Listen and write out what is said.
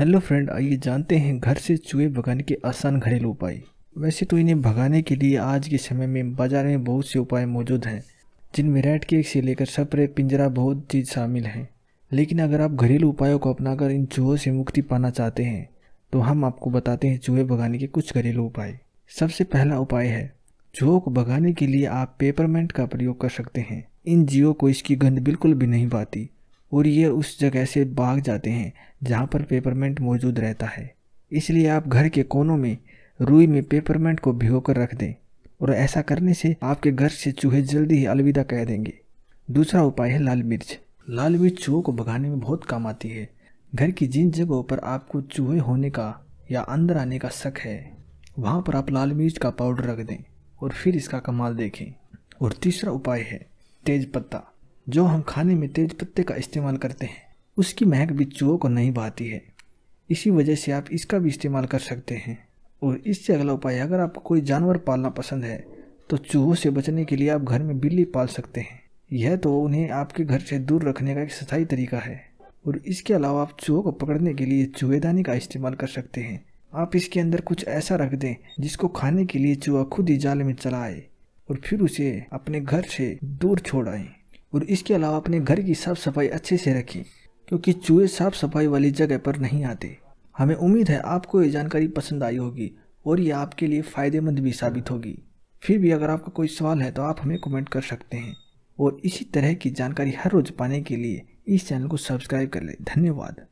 hello friend आइए जानते हैं घर से चूहे भगाने के आसान घरेलू उपाय वैसे तो इन्हें भगाने के लिए आज के समय में बाजार में बहुत से उपाय मौजूद हैं जिनमें रेड केक से लेकर सप्रे पिंजरा बहुत चीज़ शामिल हैं लेकिन अगर आप घरेलू उपायों को अपनाकर इन चूहों से मुक्ति पाना चाहते हैं तो हम आपको बताते हैं चूहे भगाने के कुछ घरेलू उपाय सबसे पहला उपाय है चूहों को भगाने के लिए आप पेपरमेंट का प्रयोग कर सकते हैं इन जीवों को इसकी गंध बिल्कुल भी नहीं पाती और ये उस जगह से भाग जाते हैं जहाँ पर पेपरमेंट मौजूद रहता है इसलिए आप घर के कोनों में रुई में पेपरमेंट को भिगो कर रख दें और ऐसा करने से आपके घर से चूहे जल्दी ही अलविदा कह देंगे दूसरा उपाय है लाल मिर्च लाल मिर्च चूहों को भगाने में बहुत काम आती है घर की जिन जगहों पर आपको चूहे होने का या अंदर आने का शक है वहाँ पर आप लाल मिर्च का पाउडर रख दें और फिर इसका कमाल देखें और तीसरा उपाय है तेज पत्ता जो हम खाने में तेज पत्ते का इस्तेमाल करते हैं उसकी महक भी चूहों को नहीं भाती है इसी वजह से आप इसका भी इस्तेमाल कर सकते हैं और इससे अगला उपाय अगर आपको कोई जानवर पालना पसंद है तो चूहों से बचने के लिए आप घर में बिल्ली पाल सकते हैं यह तो उन्हें आपके घर से दूर रखने का एक सथाई तरीका है और इसके अलावा आप चूहों को पकड़ने के लिए चूहेदानी का इस्तेमाल कर सकते हैं आप इसके अंदर कुछ ऐसा रख दें जिसको खाने के लिए चूहा खुद ही जाल में चला आए और फिर उसे अपने घर से दूर छोड़ आए और इसके अलावा अपने घर की साफ सफाई अच्छे से रखें क्योंकि चूहे साफ सफाई वाली जगह पर नहीं आते हमें उम्मीद है आपको ये जानकारी पसंद आई होगी और ये आपके लिए फ़ायदेमंद भी साबित होगी फिर भी अगर आपका कोई सवाल है तो आप हमें कमेंट कर सकते हैं और इसी तरह की जानकारी हर रोज़ पाने के लिए इस चैनल को सब्सक्राइब कर लें धन्यवाद